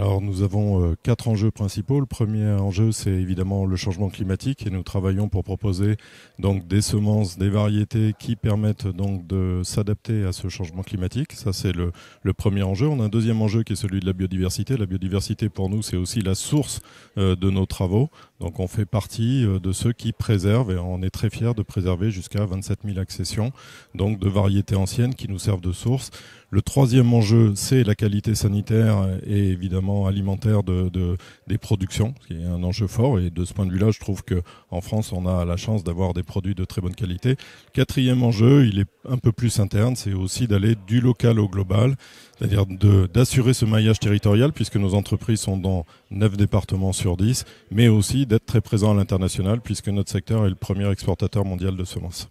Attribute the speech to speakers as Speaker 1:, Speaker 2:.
Speaker 1: Alors nous avons euh, quatre enjeux principaux. Le premier enjeu, c'est évidemment le changement climatique et nous travaillons pour proposer donc des semences, des variétés qui permettent donc de s'adapter à ce changement climatique. Ça, c'est le, premier enjeu. On a un deuxième enjeu qui est celui de la biodiversité. La biodiversité pour nous, c'est aussi la source euh, de nos travaux. Donc on fait partie euh, de ceux qui préservent et on est très fiers de préserver jusqu'à 27 000 accessions, donc de variétés anciennes qui nous servent de source. Le troisième enjeu, c'est la qualité sanitaire et évidemment alimentaire des productions, qui est un enjeu fort. Et de ce point de vue-là, je trouve que en France, on a la chance d'avoir des produits de très bonne qualité. Quatrième enjeu, il est un peu plus interne, c'est aussi d'aller du local au global, c'est-à-dire d'assurer ce maillage territorial puisque nos entreprises sont dans neuf départements sur dix, mais aussi d'être très présent à l'international puisque notre secteur est le premier exportateur mondial de semences.